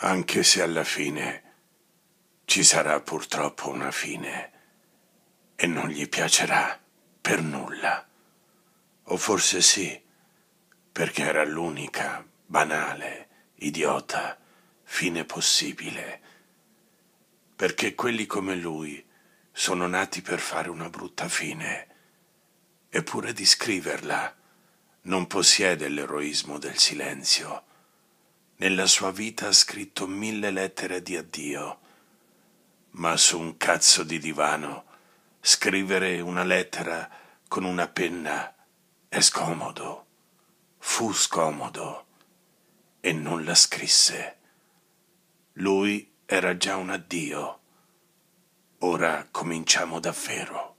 anche se alla fine ci sarà purtroppo una fine e non gli piacerà per nulla. O forse sì, perché era l'unica, banale, idiota fine possibile. Perché quelli come lui sono nati per fare una brutta fine. Eppure di scriverla non possiede l'eroismo del silenzio nella sua vita ha scritto mille lettere di addio, ma su un cazzo di divano scrivere una lettera con una penna è scomodo, fu scomodo, e non la scrisse. Lui era già un addio. Ora cominciamo davvero.